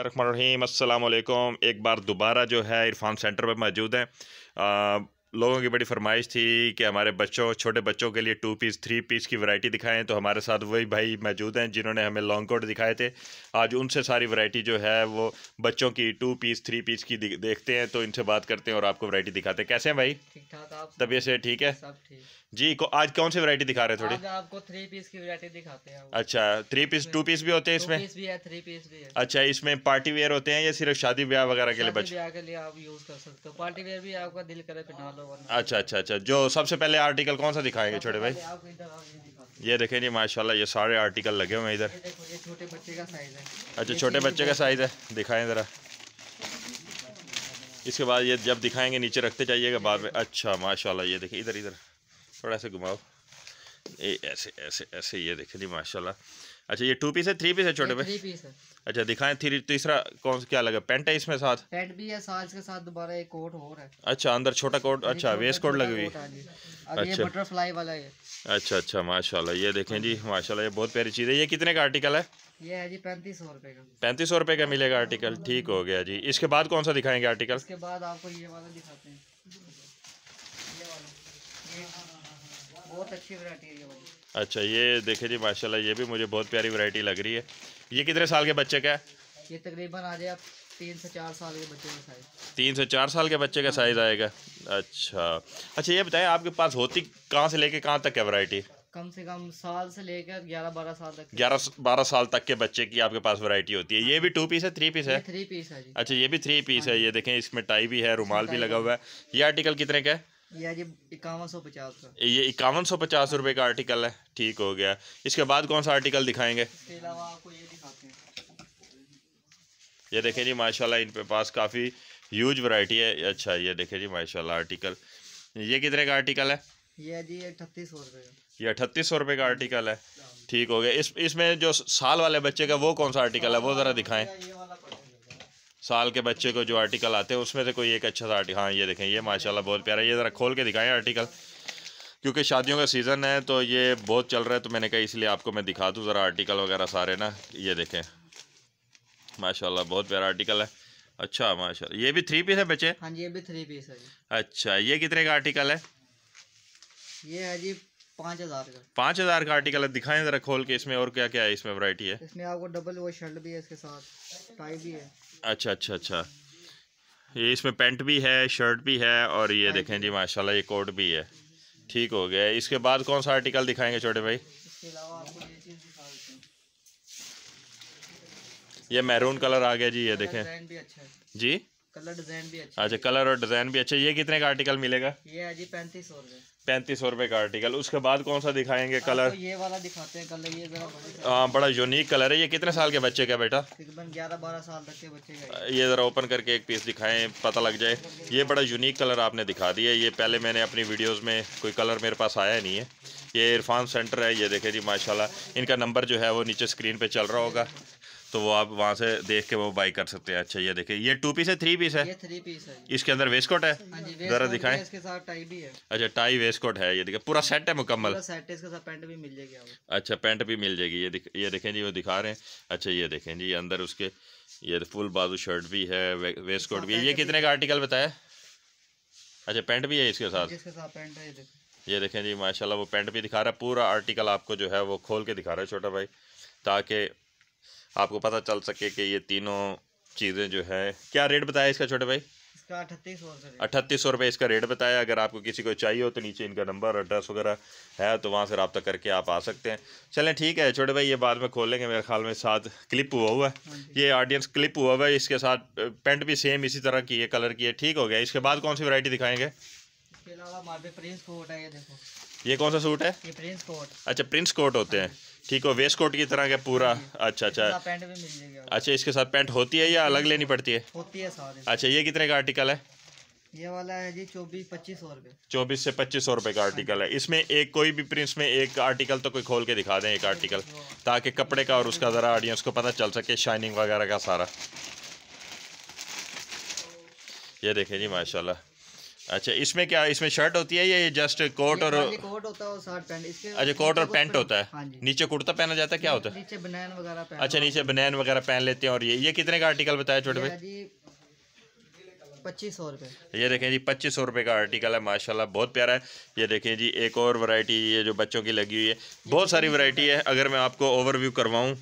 रहीम असलम एक बार दोबारा जो है इरफान सेंटर पर मौजूद हैं लोगों की बड़ी फरमाइश थी कि हमारे बच्चों छोटे बच्चों के लिए टू पीस थ्री पीस की वैरायटी दिखाएं तो हमारे साथ वही भाई मौजूद हैं जिन्होंने हमें लॉन्ग कोट दिखाए थे आज उनसे सारी वैरायटी जो है वो बच्चों की टू पीस थ्री पीस की देखते हैं तो इनसे बात करते हैं और आपको वैरायटी दिखाते हैं कैसे हैं भाई ठीक ठाक आप तबीयत से ठीक है जी को आज कौन सी वरायटी दिखा रहे थोड़ी आपको थ्री पीस की वरायटी दिखाते हैं अच्छा थ्री पीस टू पीस भी होते हैं इसमें भी है थ्री पीस भी है अच्छा इसमें पार्टी वेयर होते हैं या सिर्फ शादी ब्याह वगैरह के लिए बच्चे आप यूज कर सकते हो पार्टी वेयर भी आपका दिल करे पहना लो अच्छा अच्छा अच्छा जो सबसे पहले आर्टिकल कौन सा दिखाएंगे छोटे भाई ये देखें जी माशाल्लाह ये सारे आर्टिकल लगे हुए इधर छोटे बच्चे का साइज़ है अच्छा छोटे बच्चे का साइज़ है दिखाएं ज़रा इसके बाद ये जब दिखाएंगे नीचे रखते जाइएगा बाद में अच्छा माशाल्लाह ये देखिए इधर इधर थोड़ा सा घुमाओ ये ऐसे ऐसे ऐसे ये देखे जी माशाल्लाह अच्छा ये टू पीस है थ्री पीस है छोटे भाई अच्छा दिखाएं थ्री तीसरा कौन सा क्या लगा पेंट है इसमें साथ पेंट भी है साथ के साथ दोबारा एक कोट और है अच्छा अंदर छोटा कोट अच्छा वेस्ट कोट लगी हुई हाँ अच्छा बटरफ्लाई वाला ये अच्छा अच्छा माशाल्लाह ये देखें जी माशाल्लाह ये बहुत प्यारी चीज़ है ये कितने का आर्टिकल है ये है जी पैंतीस सौ रुपए का पैंतीस सौ रुपए का मिलेगा आर्टिकल हाँ, ठीक हाँ। हो गया जी इसके बाद कौन सा दिखाएंगे आर्टिकल इसके बाद आपको ये वाला दिखाते हैं बहुत अच्छी वैरायटी है अच्छा ये देखे जी माशा ये भी मुझे बहुत प्यारी वरायटी लग रही है ये कितने साल के बच्चे का है ये तकरीबन आ जाए तीन से चार साल के बच्चे का साइज तीन से चार साल के बच्चे का साइज हाँ। आएगा अच्छा अच्छा ये बताएं आपके पास होती कहाँ से लेके कहाँ तक है वैरायटी कम से कम साल से लेकर ग्यारह बारह साल तक ग्यारह बारह साल तक के बच्चे की आपके पास वैरायटी होती है ये भी टू पीस है थ्री पीस है थ्री पीस है अच्छा ये भी थ्री पीस है हाँ। ये देखें इसमें टाई भी है रुमाल भी लगा हुआ है ये आर्टिकल कितने का है ये इक्यावन सौ पचास रुपए का आर्टिकल है ठीक हो गया इसके बाद कौन सा आर्टिकल दिखाएंगे ये दिखाते देखें जी माशाल्लाह इन पे पास काफ़ी ह्यूज वैरायटी है अच्छा ये देखें जी माशाल्लाह आर्टिकल ये कितने का आर्टिकल है ये जी अठतीस सौ रुपये ये अठतीस सौ रुपये का आर्टिकल है हाँ। ठीक हो गया इस इसमें जो साल वाले बच्चे का वो कौन सा आर्टिकल है वो ज़रा दिखाएं ये साल के बच्चे को जो आर्टिकल आते हैं उसमें से कोई एक अच्छा सा आर्टिकल हाँ ये देखें ये माशाल्लाह बहुत प्यारा ये ज़रा खोल के दिखाएं आर्टिकल क्योंकि शादियों का सीज़न है तो ये बहुत चल रहा है तो मैंने कहा इसलिए आपको मैं दिखा दूँ ज़रा आर्टिकल वगैरह सारे ना ये देखें माशाल्लाह बहुत प्यारा आर्टिकल है अच्छा माशा ये भी थ्री पीस है बच्चे हाँ जी ये भी थ्री पीस है अच्छा ये कितने का आर्टिकल है ये है जी पाँच हज़ार का आर्टिकल है दिखाएं ज़रा खोल के इसमें और क्या क्या है इसमें वैरायटी है इसमें आपको डबल वो शर्ट भी है इसके साथ टाई भी है अच्छा अच्छा अच्छा ये इसमें पेंट भी है शर्ट भी है और ये देखें जी माशाल्लाह ये कोट भी है ठीक हो गया इसके बाद कौन सा आर्टिकल दिखाएंगे छोटे भाई इसके आपको ये ये मैरून कलर आ गया जी ये देखें अच्छा जी कलर डिजाइन भी अच्छा अच्छा कलर और डिजाइन भी अच्छा ये कितने का आर्टिकल मिलेगा ये अजी पैंतीस सौ रुपये पैंतीस सौ रुपये का आर्टिकल उसके बाद कौन सा दिखाएंगे कलर तो ये वाला दिखाते हैं कलर ये जरा हाँ बड़ा यूनिक कलर है ये कितने साल के बच्चे का बेटा तकरीबन ग्यारह बारह साल तक के बच्चे का ये ज़रा ओपन करके एक पीस दिखाएं पता लग जाए ये बड़ा यूनिक कलर आपने दिखा दिया ये पहले मैंने अपनी वीडियोज़ में कोई कलर मेरे पास आया नहीं है ये इरफान सेंटर है ये देखे जी माशाल्लाह इनका नंबर जो है वो नीचे स्क्रीन पे चल रहा होगा तो वो आप वहाँ से देख के वो बाई कर सकते हैं अच्छा ये देखिए ये टू पीस है थ्री पीस है ये थ्री पीस है इसके अंदर वेस्टकोट है हाँ जरा दिखाएं इसके साथ टाई भी है अच्छा टाई वेस्टकोट है ये देखिए पूरा सेट है मुकम्मल सेट है इसके साथ पैंट भी मिल जाएगी अच्छा पैंट भी मिल जाएगी ये दिख ये देखें जी वो दिखा रहे हैं अच्छा ये देखें जी अंदर उसके ये फुल बाजू शर्ट भी है वेस्टकोट भी है ये कितने का आर्टिकल बताया अच्छा पेंट भी है इसके साथ इसके साथ है ये देखें जी माशाल्लाह वो पेंट भी दिखा रहा है पूरा आर्टिकल आपको जो है वो खोल के दिखा रहा है छोटा भाई ताकि आपको पता चल सके कि ये तीनों चीज़ें जो है क्या रेट बताया इसका छोटे भाई अठतीस सौ रुपये इसका रेट बताया अगर आपको किसी को चाहिए हो तो नीचे इनका नंबर एड्रेस वगैरह है तो वहाँ से रबता करके आप आ सकते हैं चलें ठीक है छोटे भाई ये बाद में खोलेंगे मेरे ख्याल में साथ क्लिप हुआ हुआ है हाँ ये ऑडियंस क्लिप हुआ हुआ है इसके साथ पेंट भी सेम इसी तरह की है कलर की है ठीक हो गया इसके बाद कौन सी वरायटी दिखाएंगे इसके अलावा प्रिंस देखो ये कौन सा सूट है ये प्रिंस कोट अच्छा प्रिंस कोट होते हैं ठीक हो वेस्ट कोट की तरह का पूरा हाँ अच्छा अच्छा पैंट भी मिल जाएगा अच्छा इसके साथ पैंट होती है या अलग लेनी पड़ती है होती है अच्छा ये कितने का आर्टिकल है ये वाला है जी चौबीस पच्चीस सौ रुपये चौबीस से पच्चीस सौ रुपये का आर्टिकल हाँ है इसमें एक कोई भी प्रिंस में एक आर्टिकल तो कोई खोल के दिखा दें एक आर्टिकल ताकि कपड़े का और उसका ज़रा ऑडियंस को पता चल सके शाइनिंग वगैरह का सारा ये देखें जी माशाल्लाह अच्छा इसमें क्या इसमें शर्ट होती है या ये जस्ट कोट और कोट होता है और शर्ट पैंट इसके अच्छा कोट और पैंट होता है हाँ नीचे कुर्ता पहना जाता है क्या हाँ, होता है नीचे बनैन वगैरह अच्छा नीचे बनैन वगैरह पहन लेते हैं और ये ये कितने का आर्टिकल बताया छोटे भाई पच्चीस सौ रुपये ये देखें जी पच्चीस सौ रुपये का आर्टिकल है माशाल्लाह बहुत प्यारा है ये देखें जी एक और वैरायटी ये जो बच्चों की लगी हुई है बहुत सारी वैरायटी है अगर मैं आपको ओवरव्यू करवाऊँ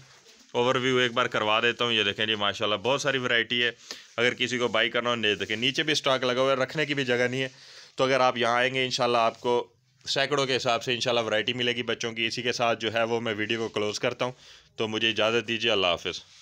ओवरव्यू एक बार करवा देता हूँ ये देखें जी माशाल्लाह बहुत सारी वैरायटी है अगर किसी को बाई करना हो नहीं देखें नीचे भी स्टॉक लगा हुआ है रखने की भी जगह नहीं है तो अगर आप यहाँ आएंगे इन आपको सैकड़ों के हिसाब से इनशाला वैरायटी मिलेगी बच्चों की इसी के साथ जो है वो मैं वीडियो को क्लोज़ करता हूँ तो मुझे इजाज़त दीजिए अल्लाह हाफिज़